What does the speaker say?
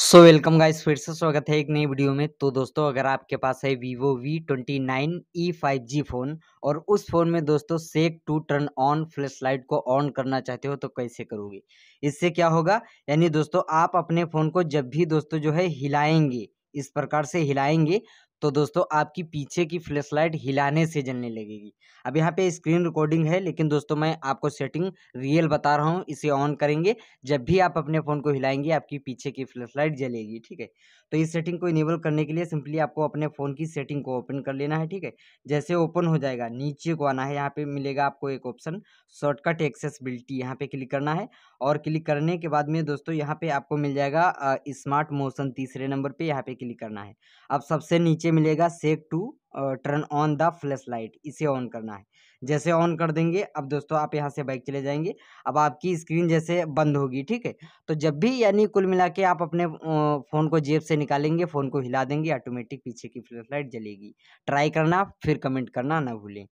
so welcome guys फिर से स्वागत है एक नई वीडियो में तो दोस्तों अगर आपके पास है vivo v29 twenty five phone और उस फ़ोन में दोस्तों shake to turn on flash light को ऑन करना चाहते हो तो कैसे करोगे इससे क्या होगा यानी दोस्तों आप अपने फ़ोन को जब भी दोस्तों जो है हिलाएंगे इस प्रकार से हिलाएंगे तो दोस्तों आपकी पीछे की फ्लैश लाइट हिलाने से जलने लगेगी अब यहाँ पे स्क्रीन रिकॉर्डिंग है लेकिन दोस्तों मैं आपको सेटिंग रियल बता रहा हूँ इसे ऑन करेंगे जब भी आप अपने फ़ोन को हिलाएंगे आपकी पीछे की फ्लैश लाइट जलेगी ठीक है तो इस सेटिंग को इनेबल करने के लिए सिंपली आपको अपने फ़ोन की सेटिंग को ओपन कर लेना है ठीक है जैसे ओपन हो जाएगा नीचे को आना है यहाँ पर मिलेगा आपको एक ऑप्शन शॉर्टकट एक्सेसबिलिटी यहाँ पर क्लिक करना है और क्लिक करने के बाद में दोस्तों यहाँ पर आपको मिल जाएगा स्मार्ट मोशन तीसरे नंबर पर यहाँ पर क्लिक करना है अब सबसे नीचे नीचे मिलेगा shake to turn on the flash light इसे ऑन करना है जैसे ऑन कर देंगे अब दोस्तों आप यहां से बाइक चले जाएंगे अब आपकी स्क्रीन जैसे बंद होगी ठीक है तो जब भी यानी कुल मिला के आप अपने फ़ोन को जेब से निकालेंगे फ़ोन को हिला देंगे ऑटोमेटिक पीछे की फ्लैश लाइट जलेगी ट्राई करना फिर कमेंट करना ना भूलें